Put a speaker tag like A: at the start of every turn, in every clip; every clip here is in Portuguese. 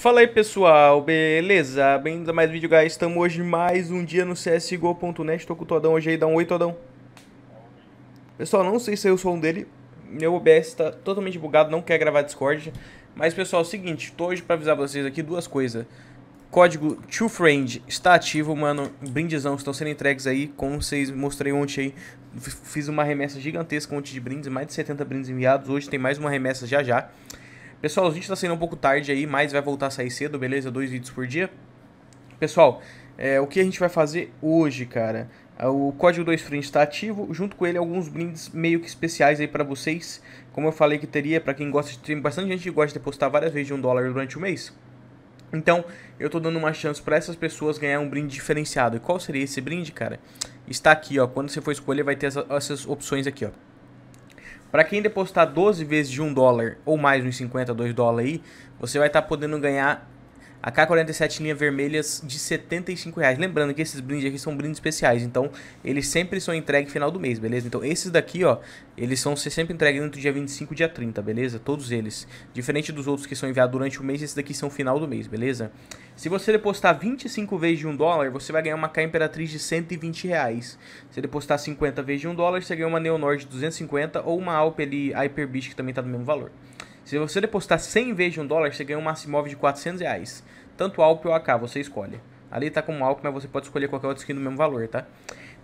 A: Fala aí pessoal, beleza? bem vindos a mais um vídeo, guys. Estamos hoje mais um dia no CSGO.net. Estou com o Todão hoje aí, dá um oi, Todão. Pessoal, não sei se é o som dele. Meu OBS tá totalmente bugado, não quer gravar Discord. Mas pessoal, é o seguinte, tô hoje para avisar vocês aqui duas coisas. Código Truefriend está ativo, mano. Brindezão estão sendo entregues aí, como vocês mostrei ontem aí. Fiz uma remessa gigantesca ontem de brindes, mais de 70 brindes enviados. Hoje tem mais uma remessa já já. Pessoal, a gente tá saindo um pouco tarde aí, mas vai voltar a sair cedo, beleza? Dois vídeos por dia. Pessoal, é, o que a gente vai fazer hoje, cara? É, o código 2 Frente está ativo, junto com ele alguns brindes meio que especiais aí para vocês. Como eu falei que teria, para quem gosta de... Tem bastante gente que gosta de postar várias vezes de um dólar durante o mês. Então, eu estou dando uma chance para essas pessoas ganhar um brinde diferenciado. E qual seria esse brinde, cara? Está aqui, ó. Quando você for escolher, vai ter essas opções aqui, ó. Para quem depositar 12 vezes de 1 dólar ou mais uns 50, 2 dólares aí, você vai estar tá podendo ganhar a K47 linha vermelhas de 75. Reais. Lembrando que esses brindes aqui são brindes especiais, então eles sempre são entregues final do mês, beleza? Então esses daqui, ó, eles são sempre entregues entre o dia 25 e dia 30, beleza? Todos eles. Diferente dos outros que são enviados durante o mês, esses daqui são final do mês, beleza? Se você depositar 25 vezes de 1 dólar, você vai ganhar uma K Imperatriz de 120 reais. Se depositar 50 vezes de 1 dólar, você ganha uma Neonord de 250 ou uma Alpeli Hyper Beast que também tá do mesmo valor. Se você depositar 100 vezes de um dólar, você ganha um máximo de 400 reais. Tanto ALP ou AK, você escolhe. Ali tá como ALP, mas você pode escolher qualquer outra skin do mesmo valor, tá?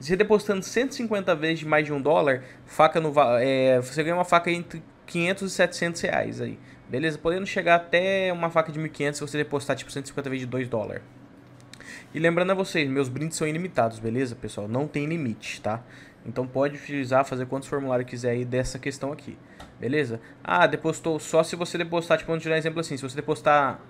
A: Você depositando 150 vezes de mais de um dólar, faca no, é, você ganha uma faca entre 500 e 700 reais aí. Beleza? Podendo chegar até uma faca de 1.500 se você depositar tipo 150 vezes de 2 dólares. E lembrando a vocês, meus brindes são ilimitados, beleza, pessoal? Não tem limite, tá? Então pode utilizar, fazer quantos formulários quiser aí dessa questão aqui. Beleza? Ah, depositou só se você depositar, tipo, vamos tirar um exemplo assim, se você depositar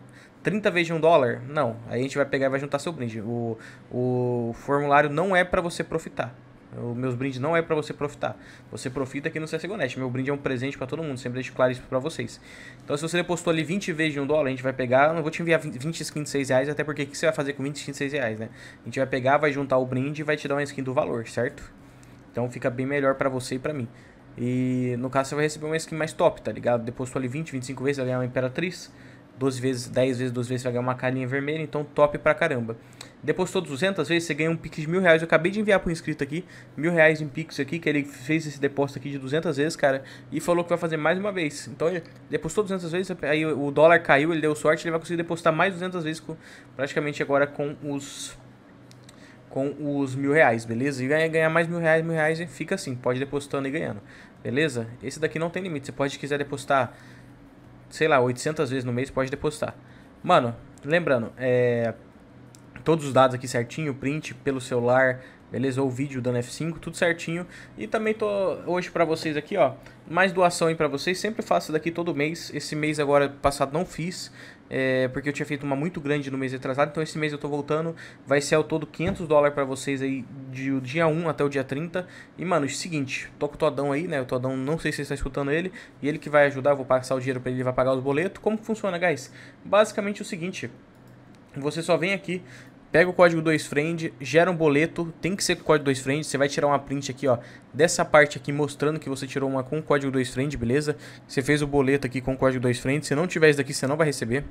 A: 30 vezes de um dólar, não. Aí a gente vai pegar e vai juntar seu brinde. O, o formulário não é para você profitar. o meus brindes não é para você profitar. Você profita aqui no CSGONET. Meu brinde é um presente para todo mundo. Sempre deixo claro isso para vocês. Então, se você depositou ali 20 vezes de um dólar, a gente vai pegar. Eu não vou te enviar 20, 20 skins de 6 reais, até porque o que você vai fazer com 20 skins de 6 reais, né? A gente vai pegar, vai juntar o brinde e vai te dar uma skin do valor, certo? Então fica bem melhor para você e para mim. E no caso você vai receber uma skin mais top, tá ligado? Depositou ali 20, 25 vezes, vai ganhar uma Imperatriz. 12 vezes, 10 vezes, 12 vezes, vai ganhar uma carinha vermelha. Então top pra caramba. todos 200 vezes, você ganha um pix de mil reais. Eu acabei de enviar pro inscrito aqui, mil reais em pix aqui, que ele fez esse depósito aqui de 200 vezes, cara. E falou que vai fazer mais uma vez. Então ele todos 200 vezes, aí o dólar caiu, ele deu sorte, ele vai conseguir depositar mais 200 vezes praticamente agora com os com os mil reais, beleza? E ganhar mais mil reais, mil reais fica assim, pode depositando e ganhando, beleza? Esse daqui não tem limite, você pode, quiser depositar, sei lá, 800 vezes no mês, pode depositar. Mano, lembrando, é, todos os dados aqui certinho, print pelo celular, beleza? Ou vídeo dando F5, tudo certinho. E também tô hoje para vocês aqui, ó, mais doação aí para vocês. Sempre faço daqui todo mês. Esse mês agora passado não fiz, é, porque eu tinha feito uma muito grande no mês atrasado, então esse mês eu estou voltando, vai ser ao todo 500 dólares para vocês aí, do dia 1 até o dia 30, e mano, é o seguinte, tô com o Todão aí, né, o Todão, não sei se você está escutando ele, e ele que vai ajudar, eu vou passar o dinheiro para ele, ele vai pagar os boletos, como funciona, guys? Basicamente é o seguinte, você só vem aqui pega o código 2friend, gera um boleto, tem que ser com código 2friend, você vai tirar uma print aqui, ó, dessa parte aqui mostrando que você tirou uma com código 2friend, beleza? Você fez o boleto aqui com código 2friend, se não tiver isso daqui, você não vai receber.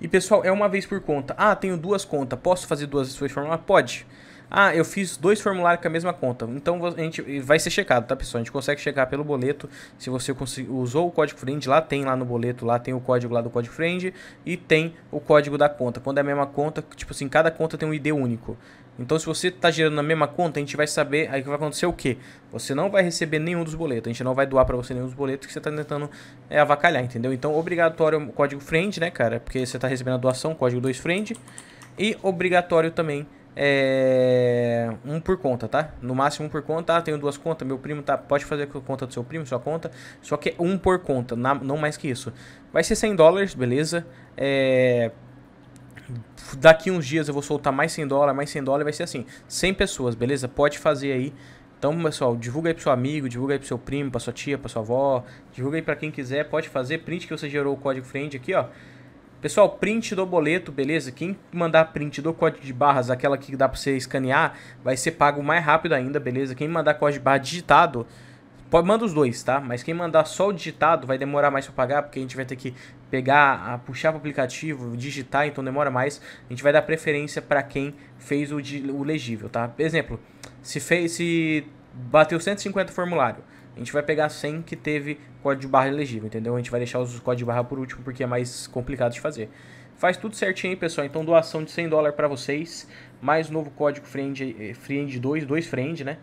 A: E pessoal, é uma vez por conta. Ah, tenho duas contas, posso fazer duas de forma? Pode. Pode. Ah, eu fiz dois formulários com a mesma conta. Então a gente vai ser checado, tá, pessoal? A gente consegue checar pelo boleto. Se você usou o código friend, lá tem lá no boleto, lá tem o código lá do código friend e tem o código da conta. Quando é a mesma conta, tipo assim, cada conta tem um ID único. Então, se você está gerando na mesma conta, a gente vai saber aí que vai acontecer o quê? Você não vai receber nenhum dos boletos. A gente não vai doar para você nenhum dos boletos que você está tentando é, avacalhar, entendeu? Então, obrigatório o código friend, né, cara? Porque você está recebendo a doação, código 2 friend. E obrigatório também é, um por conta, tá? No máximo um por conta. Ah, tenho duas contas, meu primo tá. Pode fazer com a conta do seu primo, sua conta. Só que é um por conta, na, não mais que isso. Vai ser 100 dólares, beleza? É, daqui uns dias eu vou soltar mais 100 dólares, mais 100 dólares, vai ser assim, 100 pessoas, beleza? Pode fazer aí. Então, pessoal, divulga aí pro seu amigo, divulga aí pro seu primo, pra sua tia, pra sua avó, divulga aí pra quem quiser, pode fazer, print que você gerou o código friend aqui, ó. Pessoal, print do boleto, beleza? Quem mandar print do código de barras, aquela que dá para você escanear, vai ser pago mais rápido ainda, beleza? Quem mandar código de barra digitado, pode, manda os dois, tá? Mas quem mandar só o digitado vai demorar mais para pagar, porque a gente vai ter que pegar, puxar para o aplicativo, digitar, então demora mais. A gente vai dar preferência para quem fez o, o legível, tá? Exemplo, se, fez, se bateu 150 formulário a gente vai pegar 100 que teve código de barra elegível, entendeu? A gente vai deixar os códigos de barra por último porque é mais complicado de fazer. Faz tudo certinho aí, pessoal. Então, doação de 100 dólares para vocês, mais novo código friend, eh, friend 2, 2 friend, né?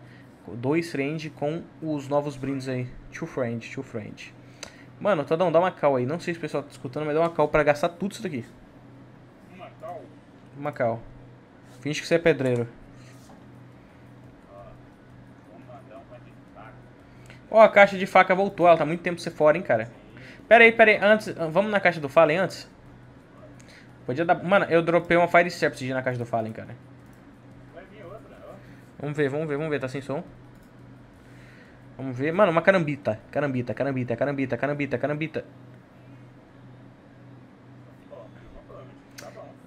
A: 2 friend com os novos brindes aí. two friend, two friend. Mano, Tadão, dá uma call aí. Não sei se o pessoal tá escutando, mas dá uma call pra gastar tudo isso daqui. Uma call. Uma call. Finge que você é pedreiro. Ó, oh, a caixa de faca voltou. Ela tá muito tempo sem fora, hein, cara. Pera aí, pera aí. Antes, ah, vamos na caixa do Fallen antes? Podia dar... Mano, eu dropei uma Fire Serpent na caixa do Fallen, cara. Vai vir outra, Vamos ver, vamos ver, vamos ver. Tá sem som. Vamos ver. Mano, uma carambita. Carambita, carambita, carambita, carambita, carambita.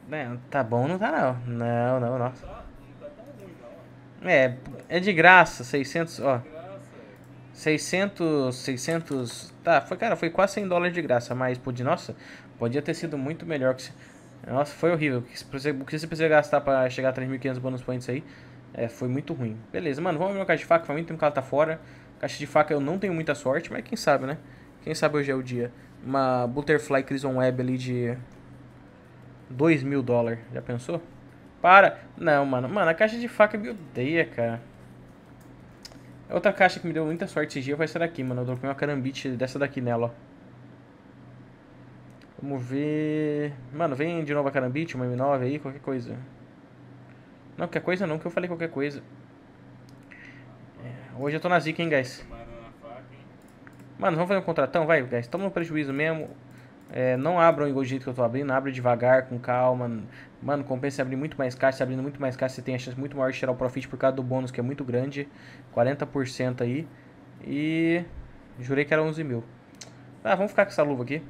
A: É, tá bom, não tá não. Não, não, não. É, é de graça, 600, ó. 600, 600, tá, foi, cara, foi quase 100 dólares de graça, mas, pô, de, nossa, podia ter sido muito melhor que... Nossa, foi horrível, o que você precisa gastar pra chegar a 3.500 bonus points aí, é, foi muito ruim. Beleza, mano, vamos abrir uma caixa de faca, foi muito tempo que ela tá fora, caixa de faca eu não tenho muita sorte, mas quem sabe, né? Quem sabe hoje é o dia. Uma Butterfly Crimson Web ali de 2 mil dólares, já pensou? Para! Não, mano, mano, a caixa de faca me odeia, cara. É outra caixa que me deu muita sorte esse dia foi essa daqui, mano. Eu dropei uma carambite dessa daqui nela, ó. Vamos ver... Mano, vem de novo a carambite, uma M9 aí, qualquer coisa. Não, qualquer coisa não, que eu falei qualquer coisa. É, hoje eu tô na zica, hein, guys. Mano, vamos fazer um contratão, vai, guys. Tamo no prejuízo mesmo. É, não abram igual o jeito que eu estou abrindo, abra devagar, com calma. Mano, compensa abrir muito mais caixa. Se abrindo muito mais caixa, você tem a chance muito maior de tirar o profit por causa do bônus, que é muito grande. 40% aí. E jurei que era 11 mil. Ah, vamos ficar com essa luva aqui.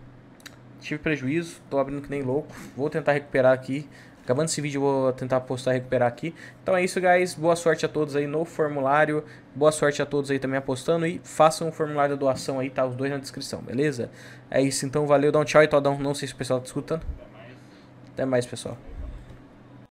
A: Tive prejuízo, estou abrindo que nem louco. Vou tentar recuperar aqui. Acabando esse vídeo, eu vou tentar postar e recuperar aqui. Então é isso, guys. Boa sorte a todos aí no formulário. Boa sorte a todos aí também apostando. E façam o formulário da doação aí, tá? Os dois na descrição, beleza? É isso, então. Valeu, dá um tchau e todão. Não sei se o pessoal tá escutando. Até mais, pessoal.